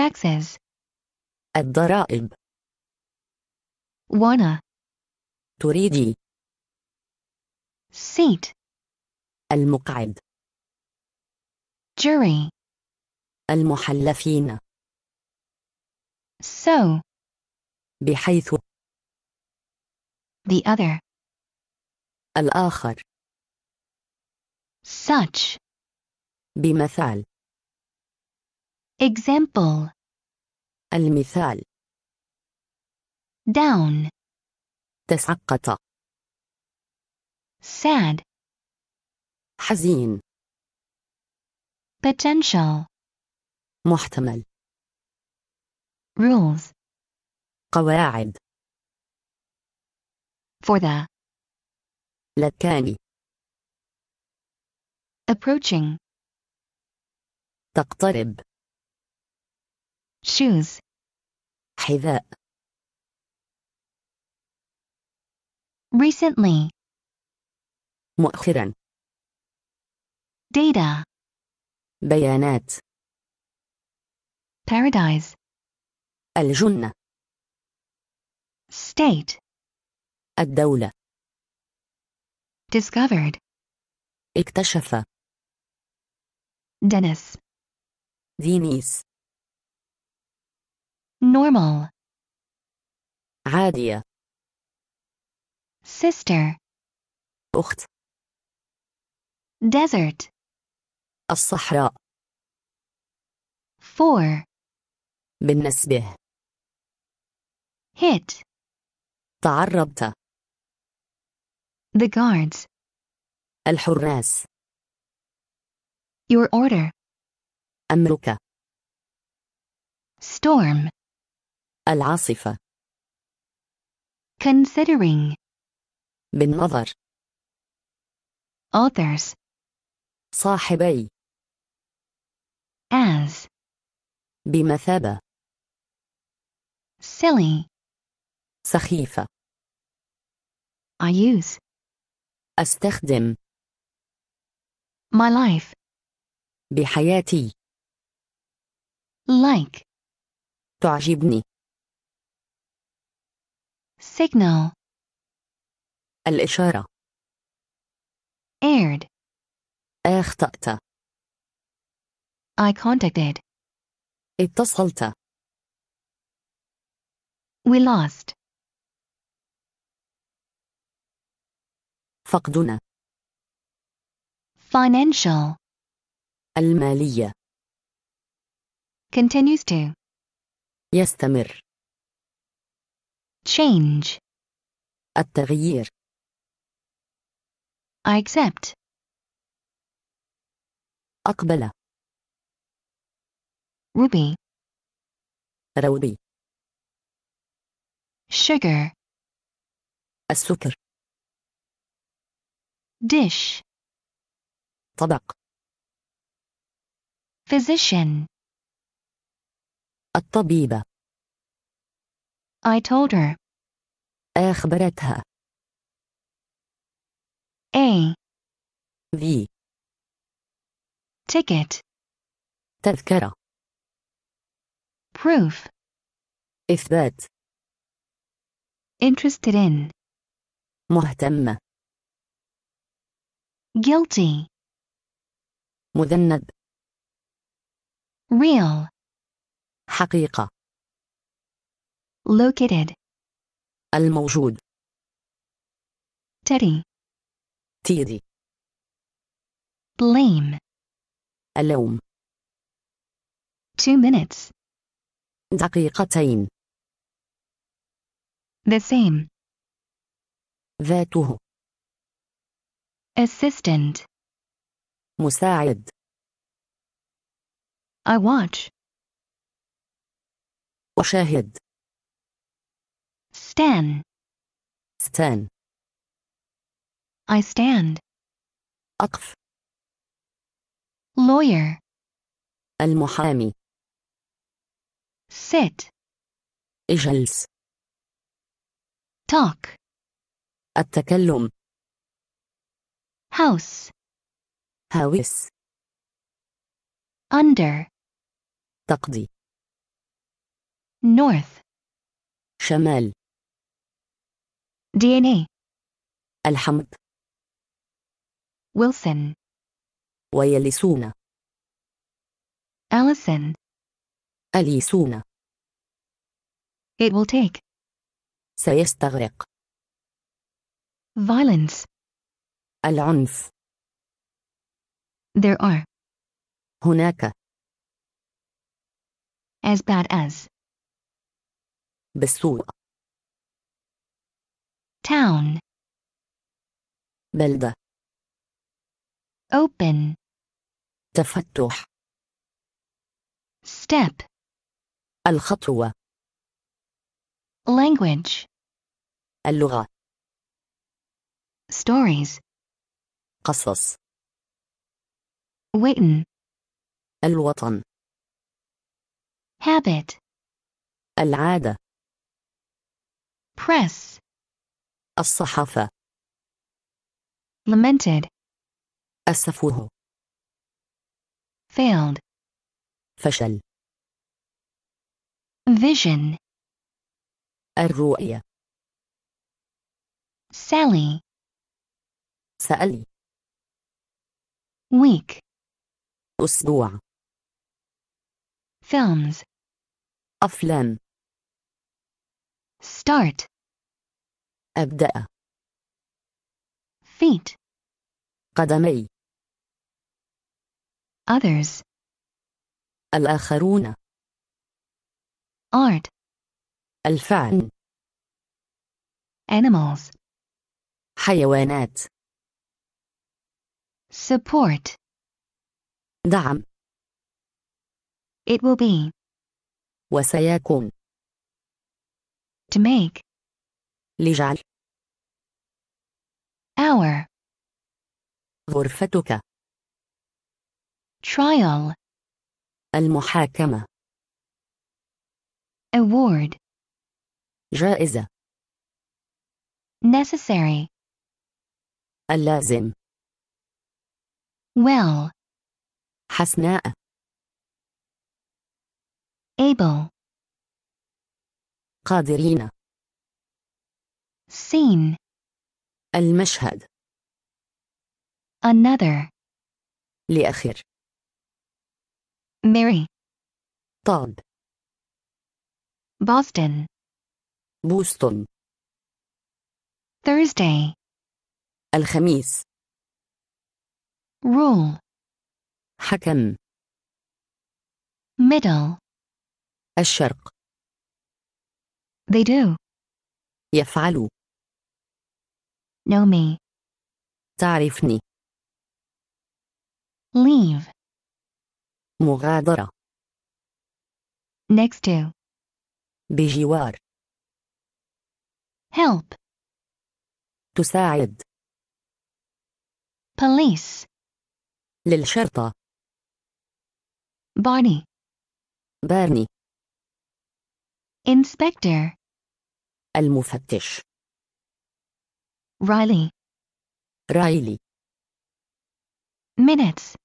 taxes الضرائب wanna تريدي seat المقعد jury المحلفين so بحيث the other الآخر such بمثال Example المثال Down تسعقط Sad حزين Potential محتمل Rules قواعد For the للثاني Approaching تقترب shoes 黑的 recently مؤخرا data بيانات paradise الجنة state الدولة discovered اكتشف Dennis. دينيس normal عادية sister أخت desert الصحراء four بالنسبة hit تعرضت the guards الحراس your order أمرك storm العاصفة considering بالنظر authors صاحبي as بمثابة silly سخيفة I use أستخدم my life بحياتي like تعجبني signal الإشارة Aired. أخطأت I contacted اتصلت We lost فقدنا financial المالية continues to يستمر change التغيير I accept أقبل ruby روبي sugar السكر dish طبق physician الطبيبة I told her. أخبرتها. A. V. Ticket. تذكرة. Proof. إثبات. Interested in. مهتمة. Guilty. مذنب. Real. حقيقة located الموجود تري تيري blame اللوم two minutes دقيقتين the same ذاته assistant مساعد I watch أشاهد Stand. Stand. I stand. أقف. Lawyer. المحامي. Sit. اجلس. Talk. التكلم. House. هاوس. Under. تقضي. North. شمال. DNA الحمض Wilson ويلسون Allison أليسون It will take سيستغرق Violence العنف There are هناك As bad as بالسوء town بلدة open تفتح step الخطوة language اللغة stories قصص وطن الوطن habit العادة press الصحافة lamented السفوه failed فشل vision الرؤية Sally سألي. week أسبوع films أفلام start أبدأ feet قدمي others الآخرون art الفعل animals حيوانات support دعم it will be وسيكون to make لجعل hour غرفتك trial المحاكمة award جائزة necessary اللازم well حسناء able قادرين seen المشهد another لآخر Mary Todd Boston Boston Thursday الخميس rule حكم middle الشرق they do يفعلوا me. تعرفني leave مغادرة next to بجوار help تساعد police للشرطة Barney. بارني inspector المفتش Riley. Riley. Minutes.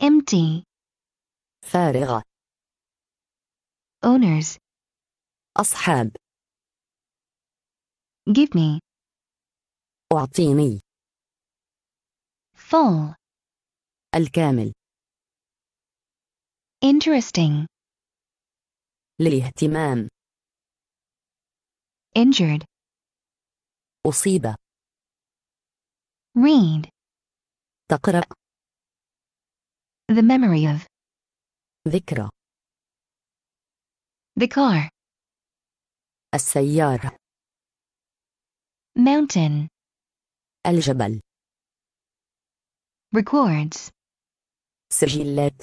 Empty. فارغة. Owners. أصحاب. Give me. أعطيني. Full. الكامل. Interesting. للاهتمام injured أصيب read تقرأ the memory of ذكرى the car السيارة mountain الجبل records سجلات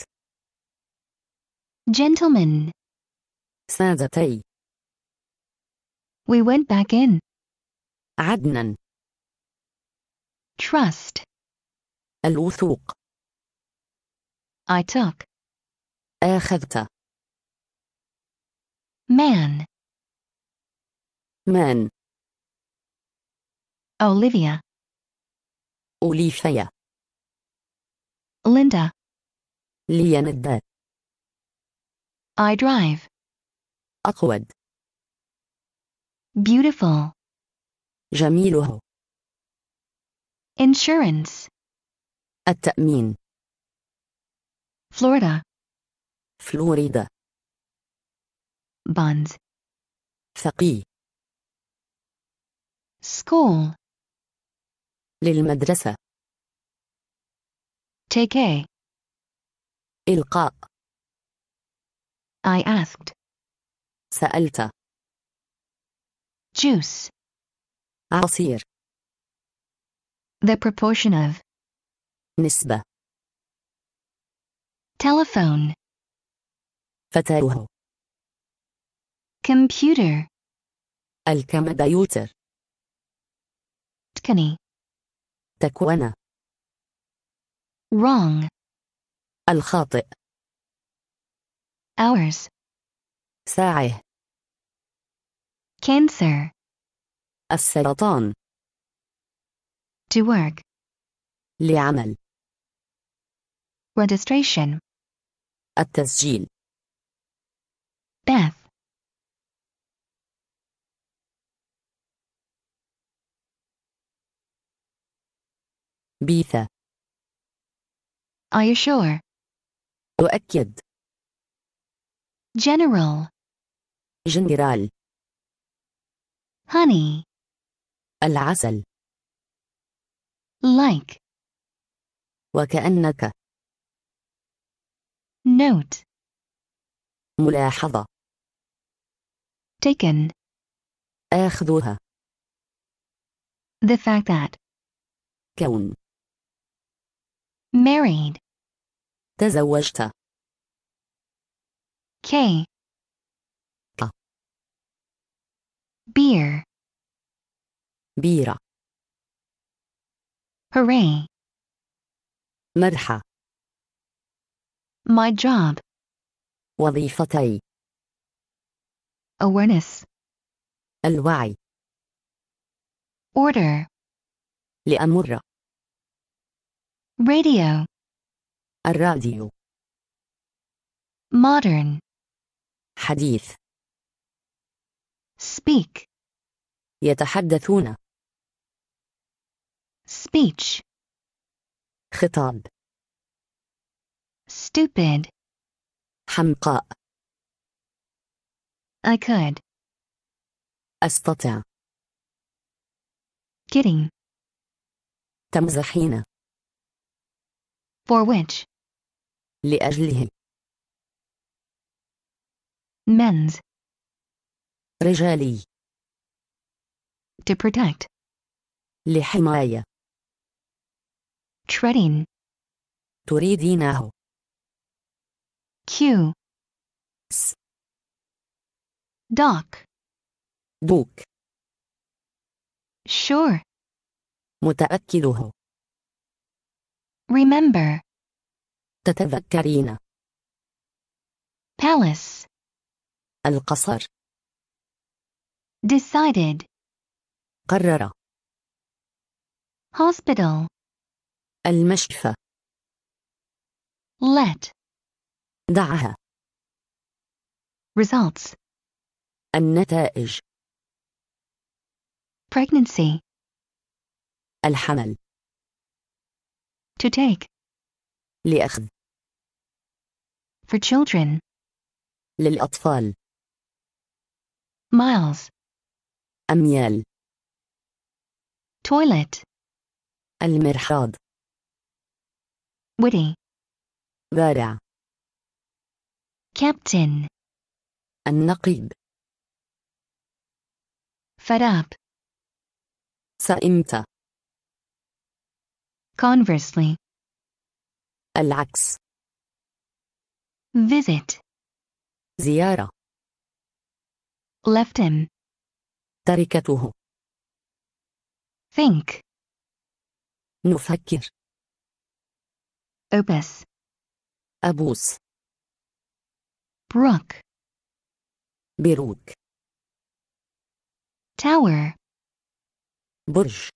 gentlemen سادتي we went back in. عدنا. Trust. الوثوق. I took. أخذت. Man. Man. Olivia. أوليفيا. Linda. ليندا. I drive. أقود. Beautiful. جميله. Insurance. التأمين. Florida. فلوريدا. Bonds. ثقي. School. للمدرسة. Take a. إلقاء. I asked. سألت juice. عصير. The proportion of. نسبة. Telephone. فتره. Computer. الكمبيوتر. تكني. تكوينة. Wrong. الخاطئ. Hours. ساعه cancer السرطان to work لعمل registration التسجيل death بيثة Are you sure? أؤكد General General. honey العسل like وكأنك note ملاحظة taken آخذها the fact that كون married تزوجت K beer بيرة hooray مرحى my job وظيفتي awareness الوعي order لأمر radio الراديو modern حديث speak يتحدثون speech خطاب stupid حمقاء I could أستطع kidding تمزحين for which لأجله men's رجالي to protect لحماية treading تريدينه Q S dock Book. sure متأكده remember تتذكرين palace القصر decided قرر hospital المشفى let دعها results النتائج pregnancy الحمل to take لأخذ for children للأطفال miles Amiel. toilet المرحاض witty بارع captain النقيب fed up سئمت conversely العكس visit زيارة left him تركته think نفكر أبس أبوس brook بروك tower برج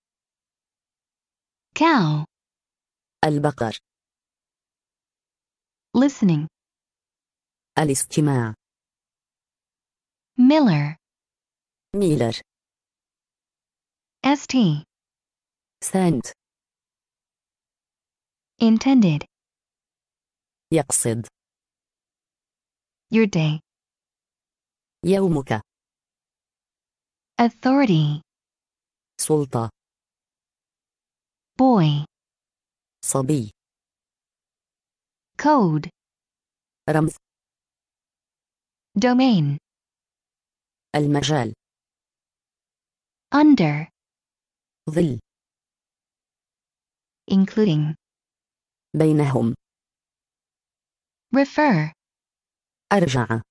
cow البقر listening الاستماع Miller Miller. St. Sent. Intended. يقصد. Your day. يومك. Authority. سلطة. Boy. صبي. Code. رمز. Domain. المجال under ظل including بينهم refer أرجع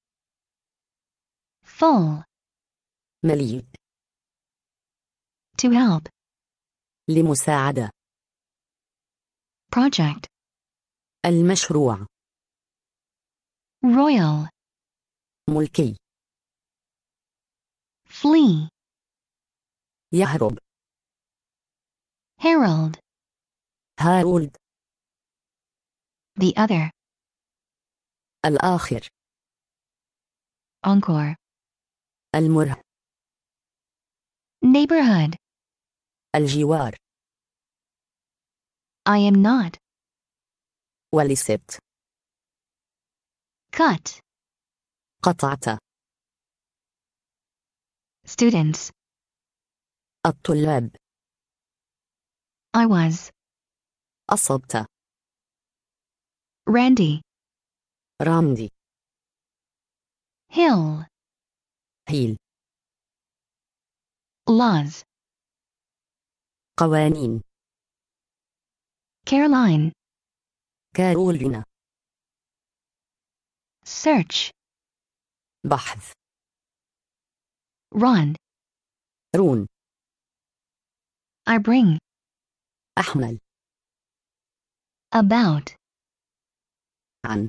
full مليء to help لمساعدة project المشروع royal ملكي flee يهرب herald Harold. the other الآخر encore المره neighborhood الجوار I am not ولست cut قطعت students الطلاب. I was. أصبت. Randy. Randy. Hill. Hill. Laws. قوانين. Caroline. Carolina. Search. بحث. Run. Rune. I bring أحمل about عن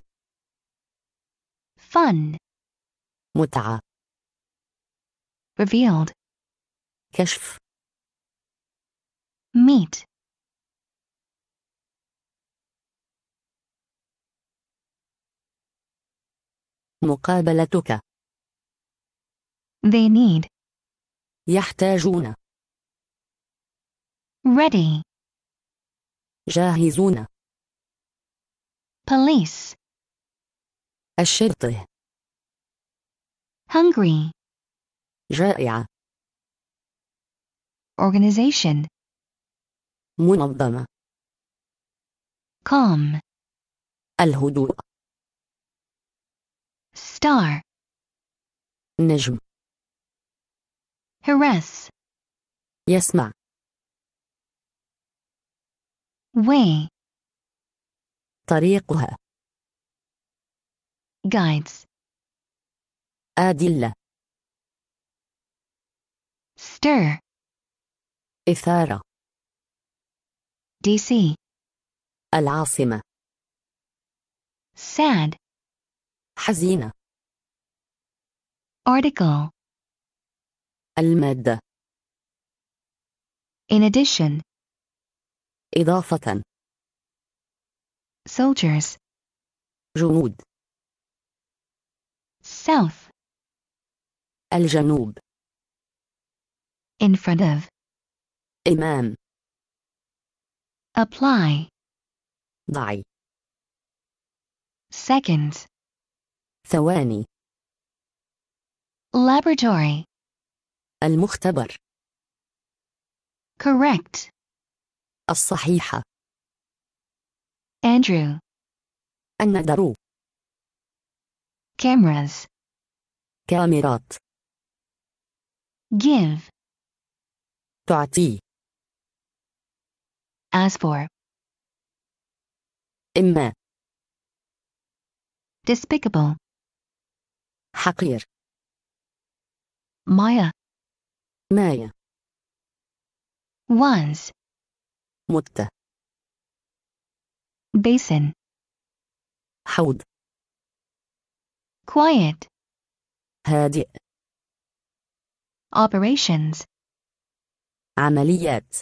fun متعة revealed كشف meet مقابلتك they need يحتاجون ready جاهزون police الشرطة hungry جائع. organization منظمة calm الهدوء star نجم harass يسمع way طريقها guides أدلة stir إثارة DC العاصمة sad حزينة article المادة in addition إضافة soldiers جنود south الجنوب in front of إمام apply ضعي seconds ثواني laboratory المختبر correct الصحيحة. Andrew. الندر. Cameras. كاميرات. Give. تعطي. As for. إما. Despicable. حقير. Maya. Maya. Once. مت basin حوض quiet هادئ operations عمليات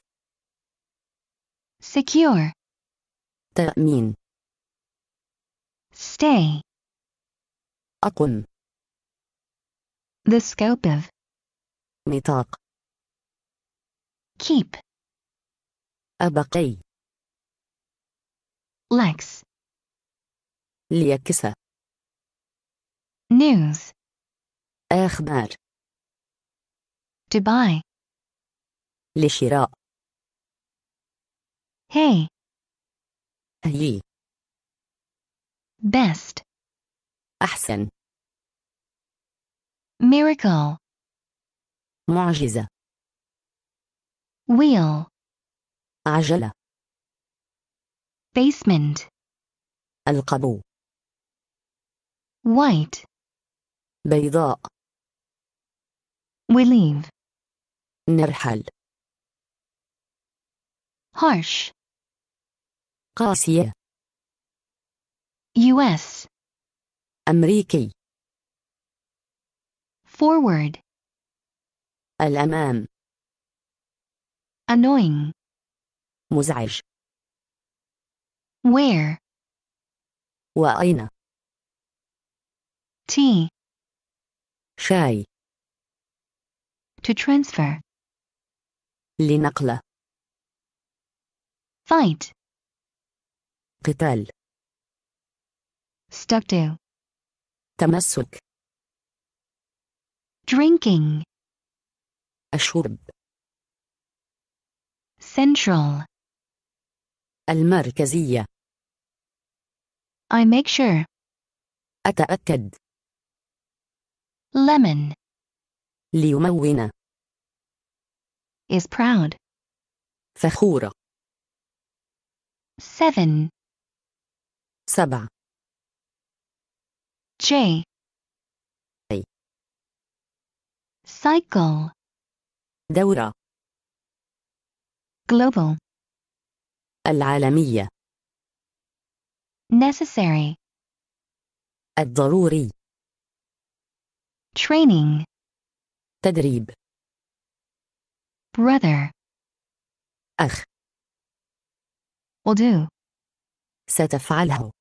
secure تأمين stay أقم the scope of نطاق keep أبقي Lex ليكسة News أخبار To buy لشراء Hey هي Best أحسن Miracle معجزة Wheel عجلة basement القبو white بيضاء we leave نرحل harsh قاسية US أمريكي forward الأمام annoying مزعج. Where? وأين؟ tea شاي to transfer لنقل fight قتال stuck to تمسك drinking الشرب central المركزية. I make sure. أتأكد. Lemon. ليمون. Is proud. فخورة. Seven. سبع. J. A. Cycle. دورة. Global. العالمية necessary الضروري training تدريب brother أخ will do ستفعله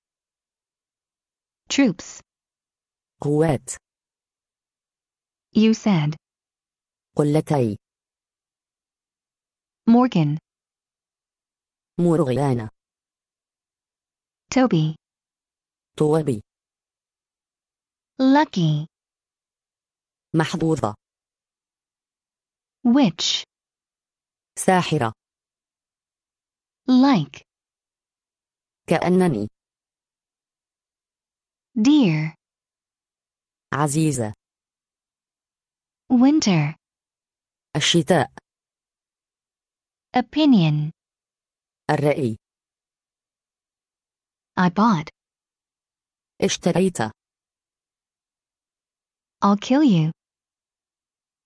troops قوات you said قلتي Morgan. مورغيانا توبي توبي lucky محظوظة ويتش ساحرة like كأنني dear عزيزة winter الشتاء opinion الرأي I bought اشتريت I'll kill you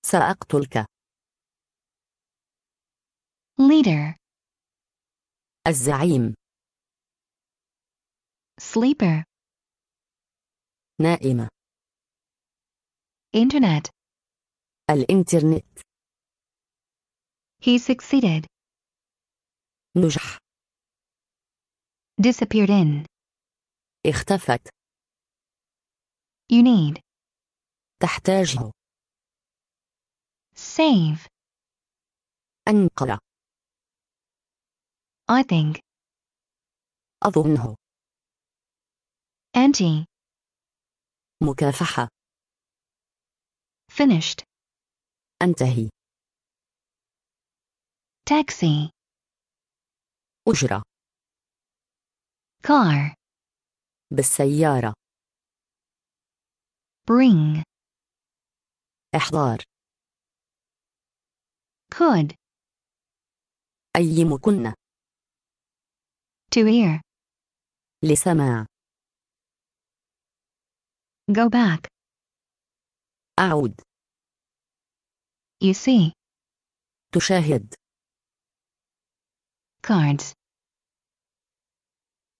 سأقتلك leader الزعيم sleeper نائمة internet الإنترنت he succeeded نجح disappeared in اختفت you need تحتاجه save أنقل I think أظنه anti مكافحة finished أنتهي taxi أجرة car بالسيارة bring إحضار could أيمكن to hear لسماع go back أعود you see تشاهد cards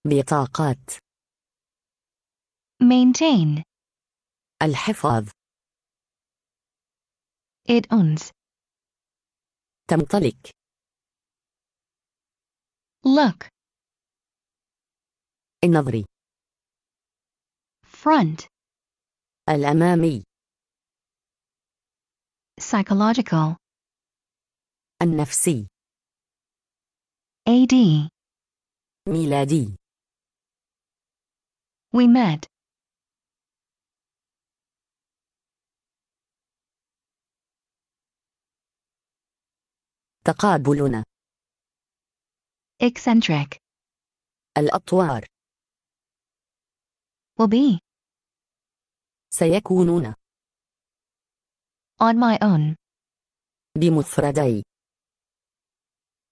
بطاقات maintain الحفاظ it owns تمتلك look النظري front الأمامي psychological النفسي AD ميلادي We met تقابلنا eccentric الأطوار will be سيكونون on my own بمفردي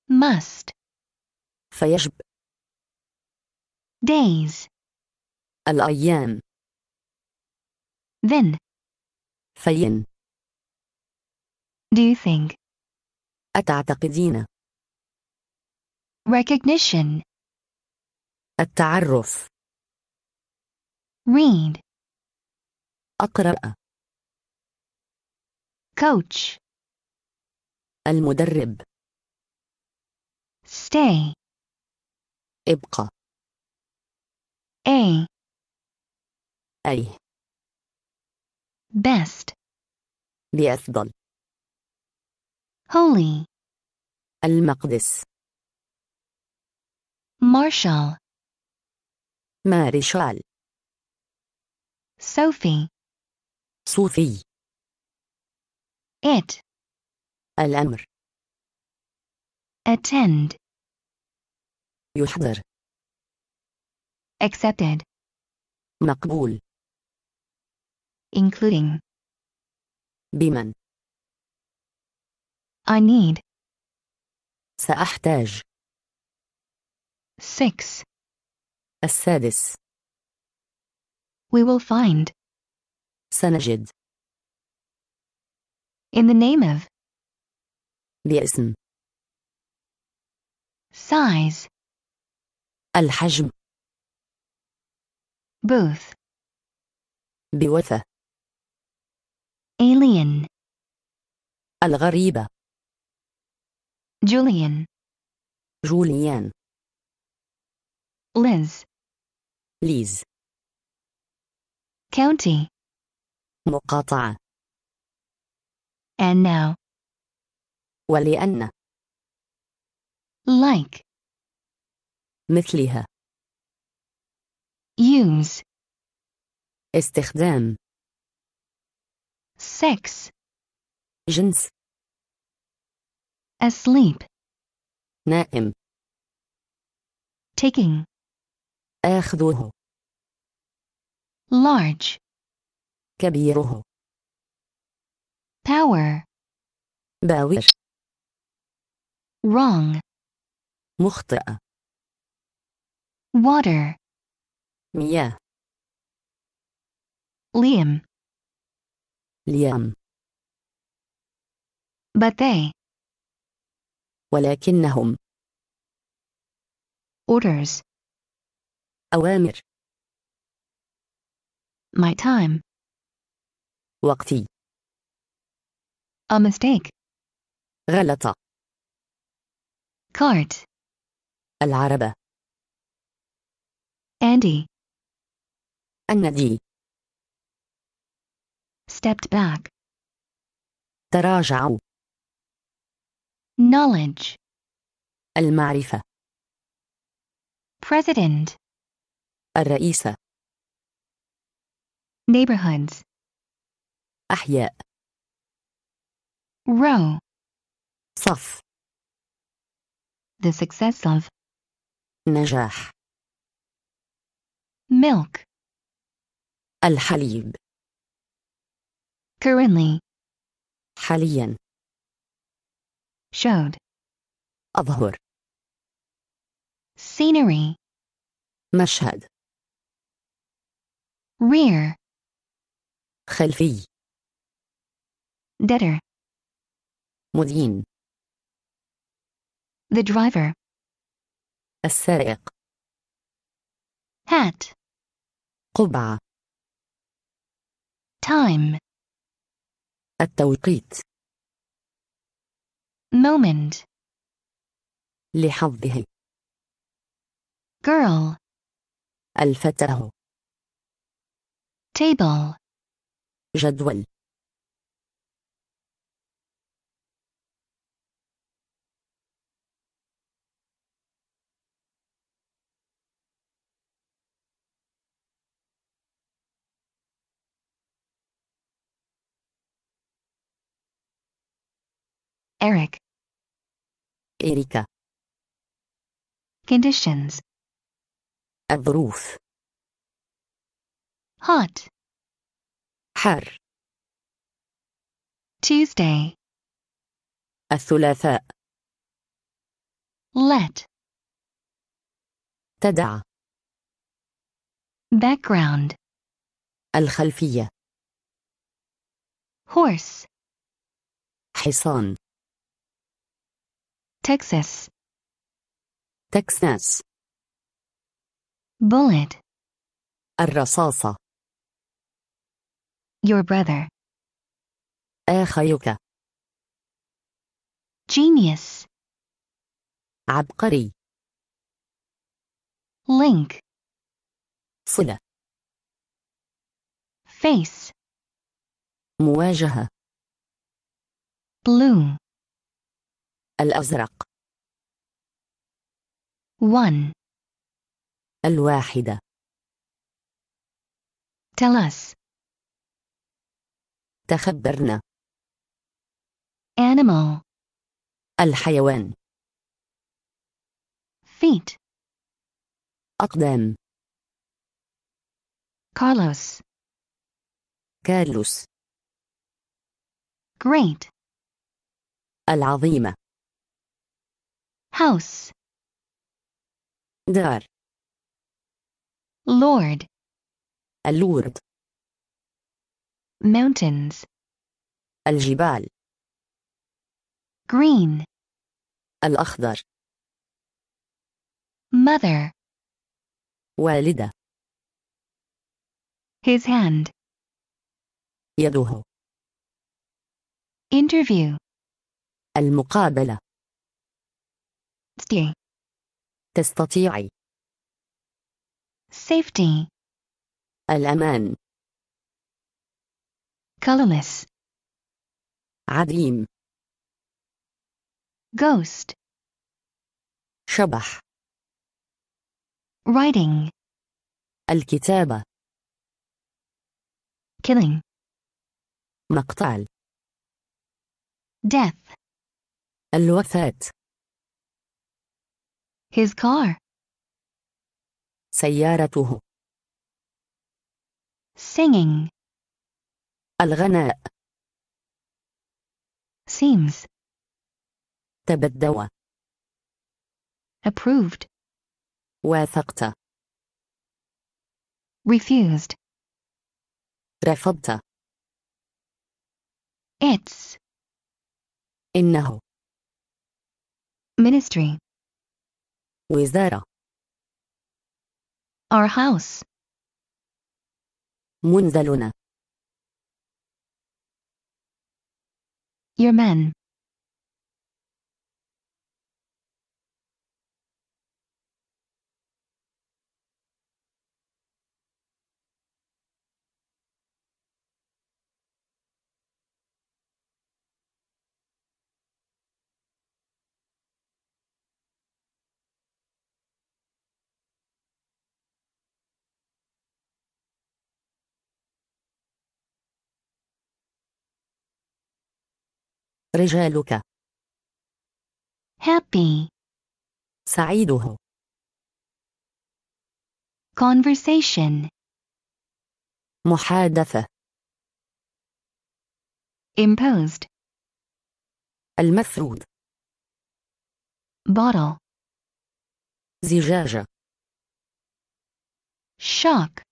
must فيجب days الأيام then فين do you think أتعتقدين recognition التعرف read أقرأ coach المدرب stay ابقى A أي best بأفضل holy المقدس Marshall مارشال Sophie صوفي it الأمر attend يحضر accepted مقبول including بمن I need سأحتاج 6 السادس We will find سنجد In the name of باسم size الحجم booth بوثة alien الغريبة جوليان جوليان ليز ليز county مقاطعة and now ولأن like مثلها use استخدام sex جنس asleep نائم taking آخذه large كبيره power باور wrong مخطئة Water. Mia. Liam. Liam. But they. ولكنهم. Orders. أوامر. My time. وقتي. A mistake. غلطة. Cart. العربة. Andy. النادي. Stepped back. تراجعوا. Knowledge. المعرفة. President. الرئيسة. Neighborhoods. أحياء. Ah, Row. صف. The success of. نجاح milk الحليب currently حاليا showed أظهر scenery مشهد rear خلفي debtor مدين the driver السائق hat قبعة time التوقيت moment لحظه girl الفتاه table جدول Eric. Erika. Conditions. الظروف. Hot. حر. Tuesday. الثلاثاء. Let. تدع. Background. الخلفية. Horse. حصان. Texas. Texas. Bullet. الرصاصة. Your brother. أخيك. Genius. عبقري. Link. صلة. Face. مواجهة. Blue. الأزرق 1 الواحدة Tell us تخبرنا Animal الحيوان Feet أقدام Carlos Carlos Great العظيمة House Dar Lord Al lord. Mountains Al Aljibal Green Al-Akhdar Mother Walida His hand يده. Interview المقابلة تستطيع تستطيعي safety الأمان colorless عديم ghost شبح writing الكتابة killing مقتل death الوفاة His car. سيارته. Singing. الغناء. Seems. تبدو. Approved. وافقت. Refused. رفضت. It's. إنه. Ministry. Where's Our house. منزلنا. Your men. رجالك happy سعيده conversation محادثة imposed المفروض bottle زجاجة shock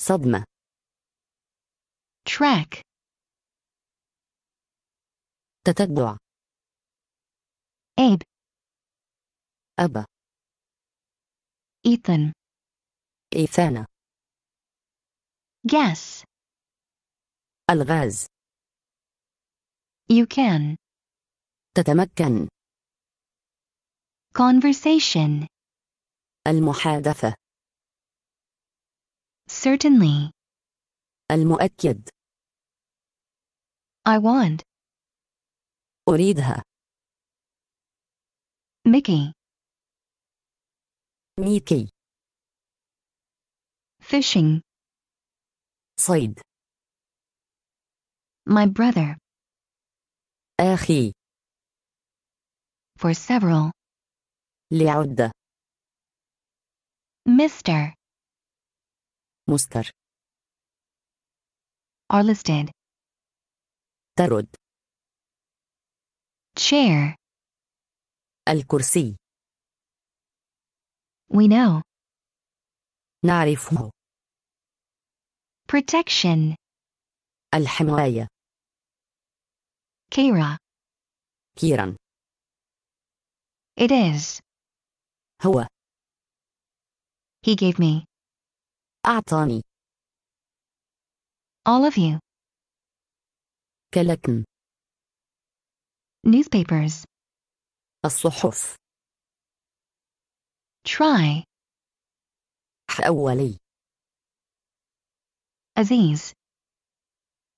صدمة track تتبع أب أبا إيثان إيثانا غاز الغاز you can تتمكن conversation المحادثة certainly المؤكد I want أريدها. ميكي. ميكي. Fishing. صيد. My brother. أخي. For several. لعدة. Mr. مستر. Are listed. ترد chair الكرسي we know نعرفه protection الحماية كيرا كيرا it is هو he gave me أعطاني all of you كلكم newspapers الصحف try حولي Aziz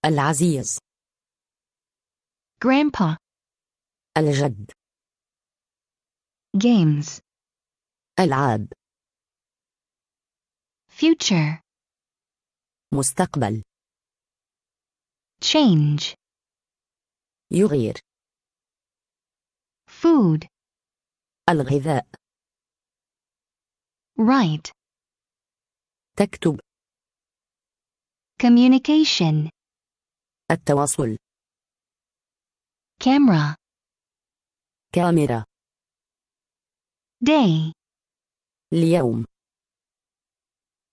العزيز grandpa الجد games العاب future مستقبل change يغير food الغذاء write تكتب communication التواصل camera كاميرا day اليوم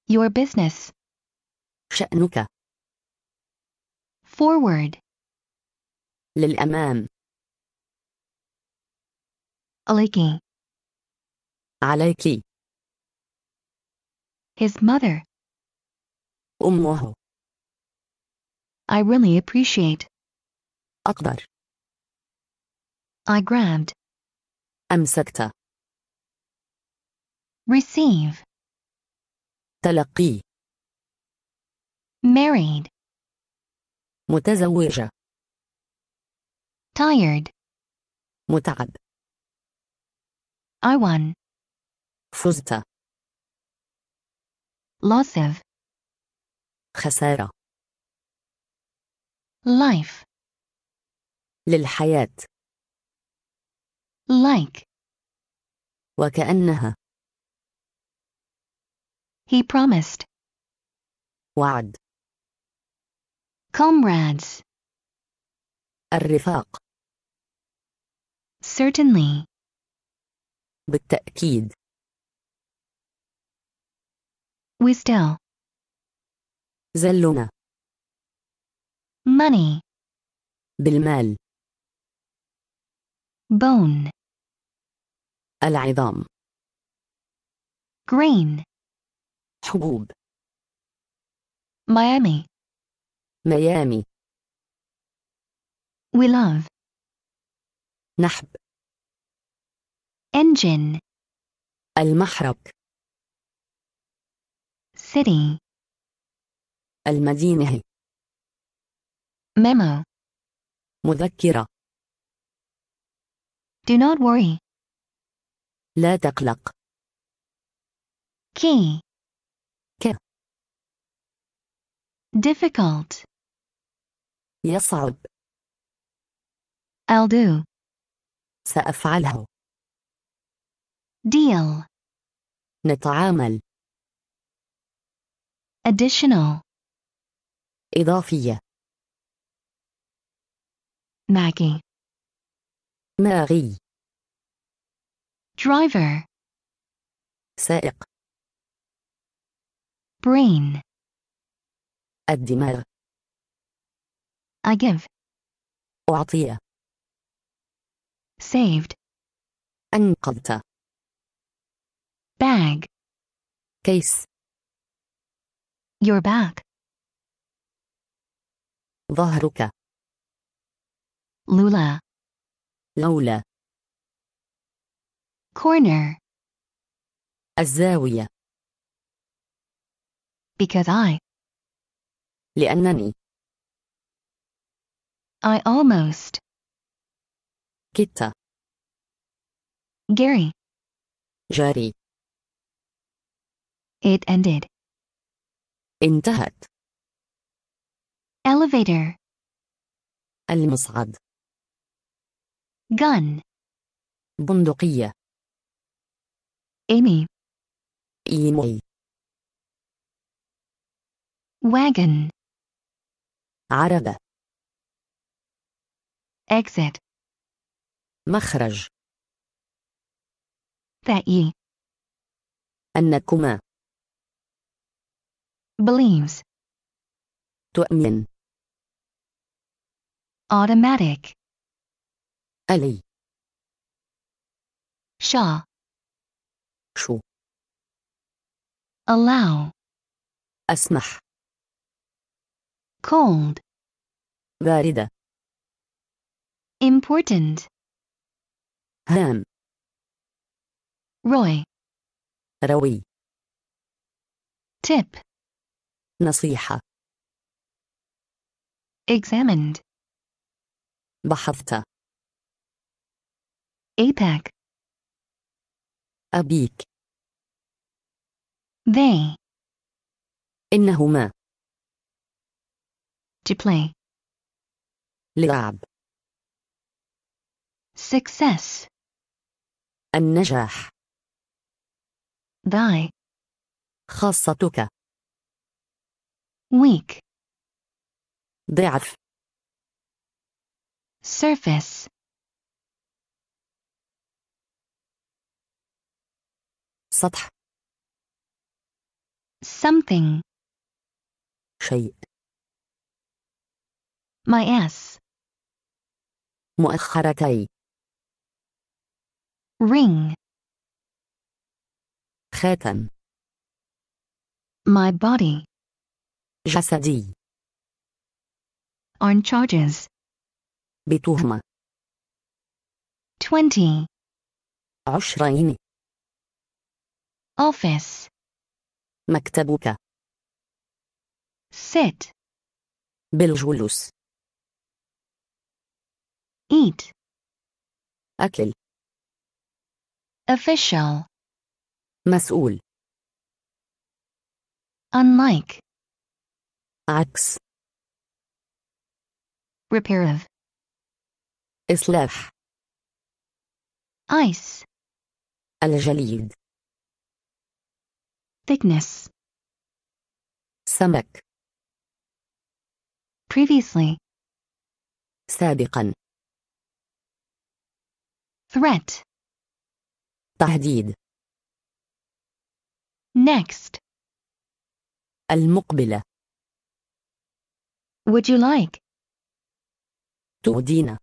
your business شأنك forward للأمام عليك عليك His mother أمه I really appreciate أقدر I grabbed أمسكت receive تلقي married متزوجة tired متعب I won. فزت. loss of خسارة life للحياة like وكأنها he promised وعد comrades الرفاق certainly بالتأكيد. We still. زلنا. Money. بالمال. Bone. العظام. Grain. حبوب. Miami. ميامي. We love. نحب. engine المحرك city المدينة memo مذكرة do not worry لا تقلق key ك difficult يصعب I'll do سأفعله deal نتعامل additional إضافية Maggie ماري driver سائق brain الدماغ I give أعطي saved أنقذت bag case your back ظهرك لولا لولا corner الزاوية because I لأنني I almost كدت Gary. جاري It ended. انتهت. Elevator. المصعد. Gun. بندقية. Amy. إيمي. Wagon. عربة. Exit. مخرج. ثائي. أنكما. believes تؤمن automatic Ali. Shah. شو allow أسمح cold باردة important هام Roy. روي tip نصيحة examined بحثت APAC أبيك they إنهما to play لعب success النجاح thy خاصتك weak ضعف surface سطح something شيء my ass مؤخرتي ring خاتم my body جسدي on charges بتهمة 20 عشرين office مكتبك sit بالجلوس eat أكل official مسؤول unlike Ax. Repair of. Islah. Ice. Al-Jalid. Thickness. Samak. Previously. Sabiqan. Threat. Tahdeed. Next. Al-Muqbila. Would you like? تودينا.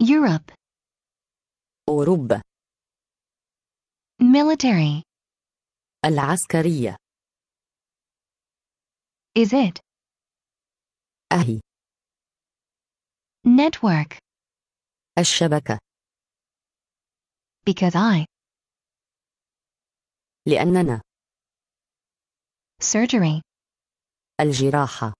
Europe. أوروبا. Military. العسكرية. Is it? أهي. Network. الشبكة. Because I. لأننا. Surgery. الجراحة